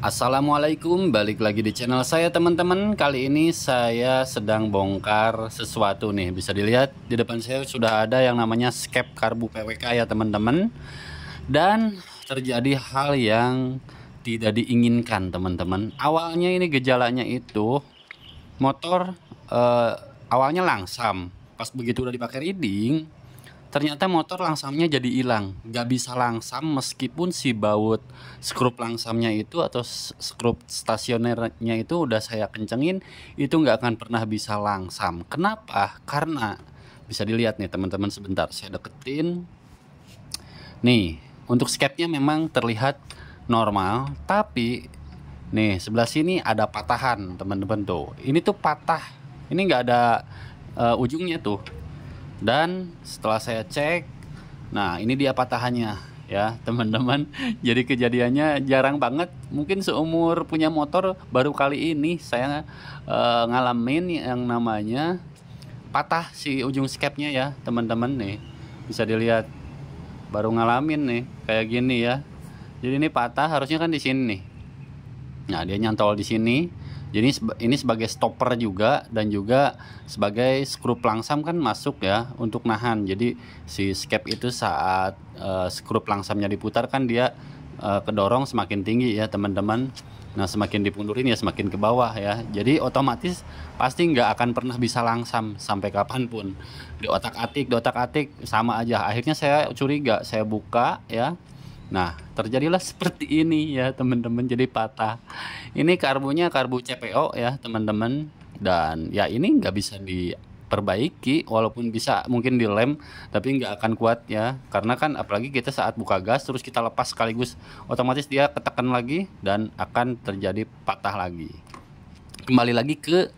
Assalamualaikum, balik lagi di channel saya teman-teman Kali ini saya sedang bongkar sesuatu nih Bisa dilihat di depan saya sudah ada yang namanya skep karbu PWK ya teman-teman Dan terjadi hal yang tidak diinginkan teman-teman Awalnya ini gejalanya itu Motor eh, awalnya langsam Pas begitu udah dipakai reading ternyata motor langsamnya jadi hilang nggak bisa langsam meskipun si baut skrup langsamnya itu atau skrup stasionernya itu udah saya kencengin itu nggak akan pernah bisa langsam kenapa karena bisa dilihat nih teman-teman sebentar saya deketin nih untuk skepnya memang terlihat normal tapi nih sebelah sini ada patahan teman-teman tuh ini tuh patah ini nggak ada uh, ujungnya tuh dan setelah saya cek, nah ini dia patahannya ya teman-teman. Jadi kejadiannya jarang banget. Mungkin seumur punya motor baru kali ini saya e, ngalamin yang namanya patah si ujung skepnya ya teman-teman nih. Bisa dilihat baru ngalamin nih kayak gini ya. Jadi ini patah harusnya kan di sini nih. Nah, dia nyantol di sini. Jadi ini sebagai stopper juga dan juga sebagai skrup pelangsam kan masuk ya untuk nahan. Jadi si skep itu saat uh, eh, skru pelangsamnya diputar kan dia uh, kedorong semakin tinggi ya teman-teman. Nah semakin dipundurin ya semakin ke bawah ya. Jadi otomatis pasti nggak akan pernah bisa langsam sampai kapanpun. Di otak atik, di otak atik sama aja. Akhirnya saya curiga, saya buka ya Nah, terjadilah seperti ini ya, teman-teman. Jadi patah. Ini karbunya karbu CPO ya, teman-teman. Dan ya ini nggak bisa diperbaiki walaupun bisa mungkin dilem tapi nggak akan kuat ya karena kan apalagi kita saat buka gas terus kita lepas sekaligus otomatis dia ketekan lagi dan akan terjadi patah lagi kembali lagi ke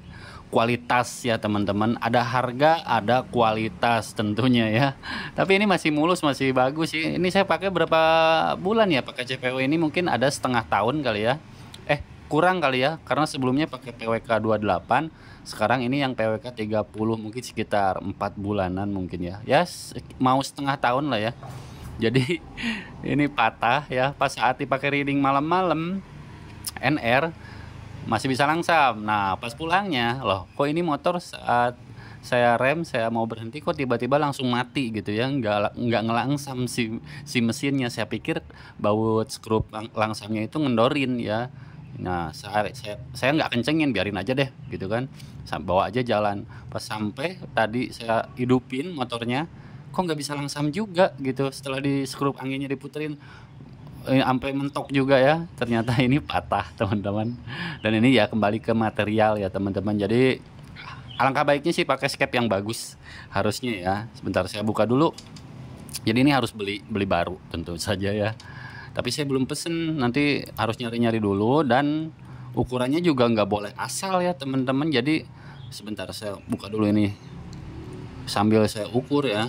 kualitas ya teman-teman. Ada harga, ada kualitas tentunya ya. Tapi ini masih mulus, masih bagus sih. Ini saya pakai berapa bulan ya pakai CPO ini mungkin ada setengah tahun kali ya. Eh, kurang kali ya karena sebelumnya pakai PWK 28, sekarang ini yang PWK 30 mungkin sekitar 4 bulanan mungkin ya. Ya yes, mau setengah tahun lah ya. Jadi ini patah ya pas saat dipakai reading malam-malam NR masih bisa langsam. Nah, pas pulangnya, loh, kok ini motor saat saya rem, saya mau berhenti kok tiba-tiba langsung mati gitu ya, nggak nggak ngelangsam si si mesinnya. Saya pikir baut skrup langsamnya itu ngendorin ya. Nah, saya saya saya nggak kencengin, biarin aja deh gitu kan. Bawa aja jalan. Pas sampai tadi saya hidupin motornya, kok nggak bisa langsam juga gitu setelah di skrup anginnya diputerin sampai eh, mentok juga ya ternyata ini patah teman-teman dan ini ya kembali ke material ya teman-teman jadi alangkah baiknya sih pakai skep yang bagus harusnya ya sebentar saya buka dulu jadi ini harus beli beli baru tentu saja ya tapi saya belum pesen nanti harus nyari-nyari dulu dan ukurannya juga nggak boleh asal ya teman-teman jadi sebentar saya buka dulu ini sambil saya ukur ya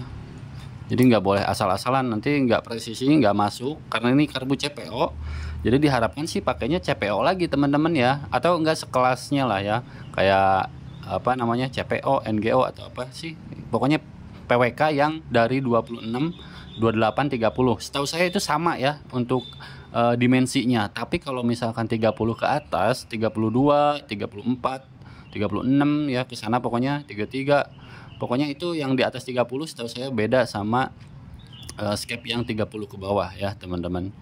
jadi nggak boleh asal-asalan nanti nggak presisi nggak masuk karena ini karbu CPO. Jadi diharapkan sih pakainya CPO lagi teman-teman ya atau enggak sekelasnya lah ya kayak apa namanya CPO, NGO atau apa sih pokoknya PWK yang dari 26 28 30. Setahu saya itu sama ya untuk uh, dimensinya. Tapi kalau misalkan 30 ke atas, 32, 34, 36 ya ke sana pokoknya 33 Pokoknya itu yang di atas 30 setahu saya beda sama uh, eh, scape yang 30 ke bawah ya, teman-teman.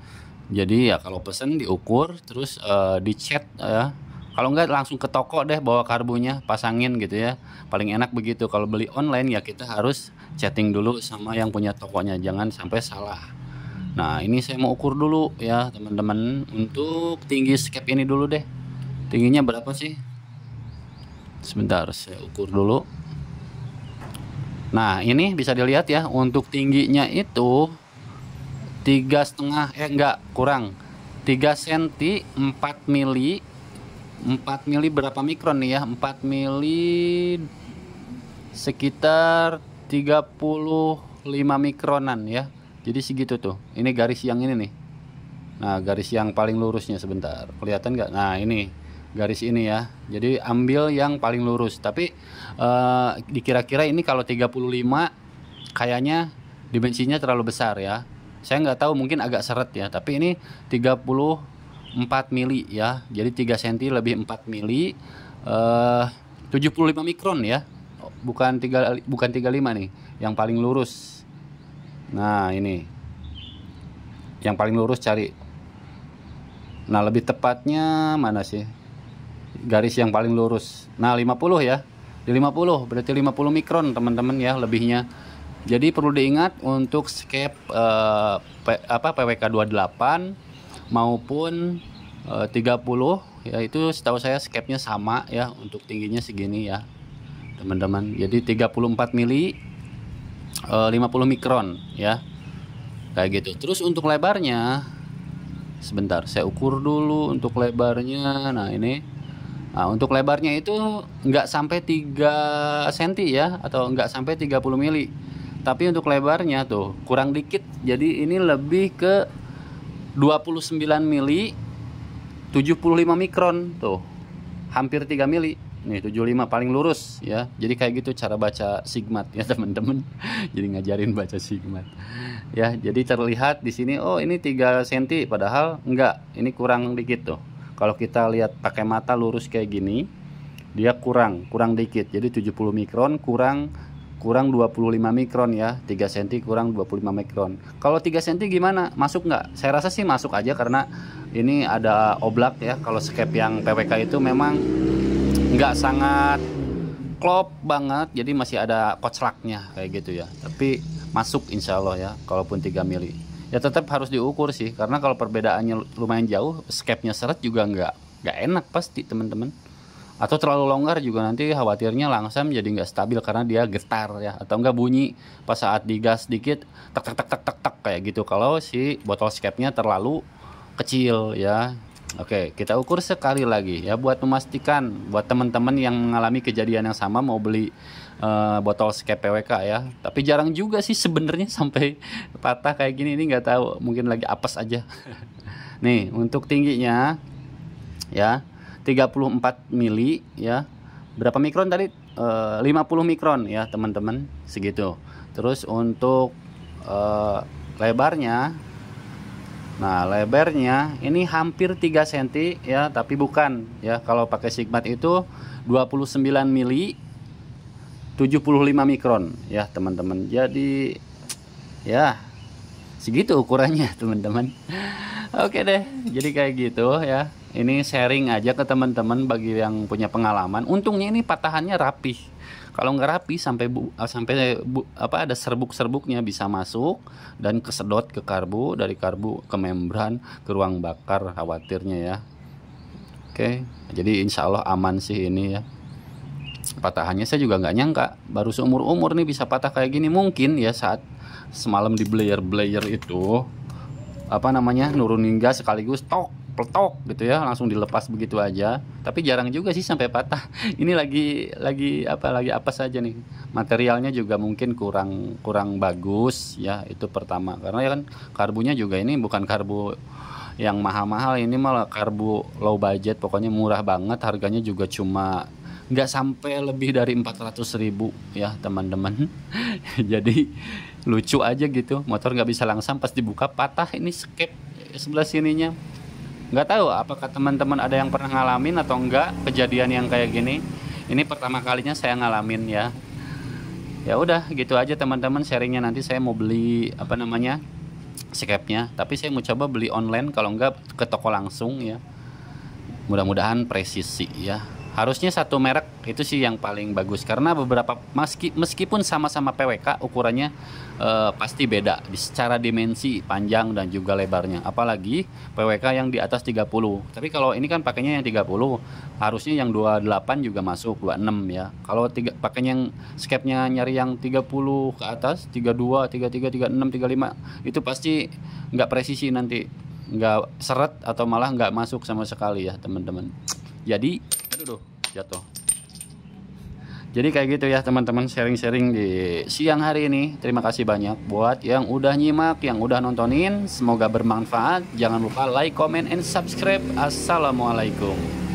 Jadi ya kalau pesen diukur terus uh, eh, dicat ya. Kalau enggak langsung ke toko deh bawa karbunya, pasangin gitu ya. Paling enak begitu. Kalau beli online ya kita harus chatting dulu sama yang punya tokonya, jangan sampai salah. Nah, ini saya mau ukur dulu ya, teman-teman, untuk tinggi scape ini dulu deh. Tingginya berapa sih? Sebentar, saya ukur dulu. Nah ini bisa dilihat ya untuk tingginya itu tiga setengah eh enggak kurang tiga senti empat mili empat mili berapa mikron nih ya empat mili sekitar tiga puluh lima mikronan ya jadi segitu tuh ini garis yang ini nih nah garis yang paling lurusnya sebentar kelihatan nggak nah ini garis ini ya. Jadi ambil yang paling lurus. Tapi uh, dikira-kira ini kalau 35 kayaknya dimensinya terlalu besar ya. Saya nggak tahu mungkin agak seret ya, tapi ini 34 mili ya. Jadi 3 cm lebih 4 mili eh, uh, 75 mikron ya. Bukan tiga bukan 35 nih, yang paling lurus. Nah, ini. Yang paling lurus cari. Nah, lebih tepatnya mana sih? garis yang paling lurus. Nah, 50 ya. Di 50 berarti 50 mikron teman-teman ya lebihnya. Jadi perlu diingat untuk skep eh, apa PWK 28 maupun eh, 30 ya itu setahu saya skepnya sama ya untuk tingginya segini ya. Teman-teman. Jadi 34 mili eh, 50 mikron ya. Kayak gitu. Terus untuk lebarnya sebentar saya ukur dulu untuk lebarnya. Nah, ini Nah, untuk lebarnya itu nggak sampai 3 cm ya atau nggak sampai 30 mili. Tapi untuk lebarnya tuh kurang dikit. Jadi ini lebih ke 29 mili 75 mikron tuh. Hampir 3 mili. Nih 75 paling lurus ya. Jadi kayak gitu cara baca sigmat ya teman-teman. jadi ngajarin baca sigmat. Ya, jadi terlihat di sini oh ini 3 cm padahal enggak, ini kurang dikit tuh kalau kita lihat pakai mata lurus kayak gini dia kurang kurang dikit jadi 70 mikron kurang kurang 25 mikron ya 3 cm kurang 25 mikron kalau 3 cm gimana masuk nggak saya rasa sih masuk aja karena ini ada oblak ya kalau skep yang PWK itu memang nggak sangat klop banget jadi masih ada kocraknya kayak gitu ya tapi masuk insya Allah ya kalaupun 3 mili ya tetap harus diukur sih karena kalau perbedaannya lumayan jauh escape seret juga nggak nggak enak pasti teman-teman atau terlalu longgar juga nanti khawatirnya langsam jadi nggak stabil karena dia getar ya atau nggak bunyi pas saat digas dikit tek tek tek tek tek kayak gitu kalau si botol escape terlalu kecil ya Oke, kita ukur sekali lagi ya buat memastikan buat teman-teman yang mengalami kejadian yang sama mau beli uh, botol skep PWK ya. Tapi jarang juga sih sebenarnya sampai patah kayak gini ini nggak tahu, mungkin lagi apes aja. Nih, untuk tingginya ya 34 mili ya. Berapa mikron tadi? Eh, uh, 50 mikron ya, teman-teman, segitu. Terus untuk uh, lebarnya Nah, lebarnya ini hampir 3 cm ya, tapi bukan ya. Kalau pakai sigmat itu 29 mili 75 mikron ya, teman-teman. Jadi ya segitu ukurannya, teman-teman. Oke deh, jadi kayak gitu ya. Ini sharing aja ke teman-teman bagi yang punya pengalaman. Untungnya ini patahannya rapih kalau nggak rapi sampai bu, eh, sampai bu, apa ada serbuk-serbuknya bisa masuk dan kesedot ke karbu, dari karbu ke membran, ke ruang bakar khawatirnya ya. Oke, jadi insya Allah aman sih ini ya. Patahannya saya juga nggak nyangka, baru seumur umur nih bisa patah kayak gini mungkin ya saat semalam di blayer blayer itu apa namanya nurunin gas sekaligus tok pletok gitu ya langsung dilepas begitu aja tapi jarang juga sih sampai patah ini lagi lagi apa lagi apa saja nih materialnya juga mungkin kurang kurang bagus ya itu pertama karena ya kan karbunya juga ini bukan karbu yang mahal-mahal ini malah karbu low budget pokoknya murah banget harganya juga cuma nggak sampai lebih dari 400 ribu ya teman-teman jadi lucu aja gitu motor nggak bisa langsung pas dibuka patah ini skep sebelah sininya nggak tahu apakah teman-teman ada yang pernah ngalamin atau enggak kejadian yang kayak gini ini pertama kalinya saya ngalamin ya ya udah gitu aja teman-teman sharingnya nanti saya mau beli apa namanya skepnya tapi saya mau coba beli online kalau enggak ke toko langsung ya mudah-mudahan presisi ya harusnya satu merek itu sih yang paling bagus karena beberapa meski, meskipun sama-sama PWK ukurannya eh, pasti beda secara dimensi panjang dan juga lebarnya apalagi PWK yang di atas 30 tapi kalau ini kan pakainya yang 30 harusnya yang 28 juga masuk 26 ya kalau tiga pakainya yang skepnya nyari yang 30 ke atas 32 33 36 35 itu pasti nggak presisi nanti nggak seret atau malah nggak masuk sama sekali ya teman-teman jadi aduh jatuh jadi kayak gitu ya teman-teman sharing-sharing di siang hari ini. Terima kasih banyak buat yang udah nyimak, yang udah nontonin. Semoga bermanfaat. Jangan lupa like, comment, and subscribe. Assalamualaikum.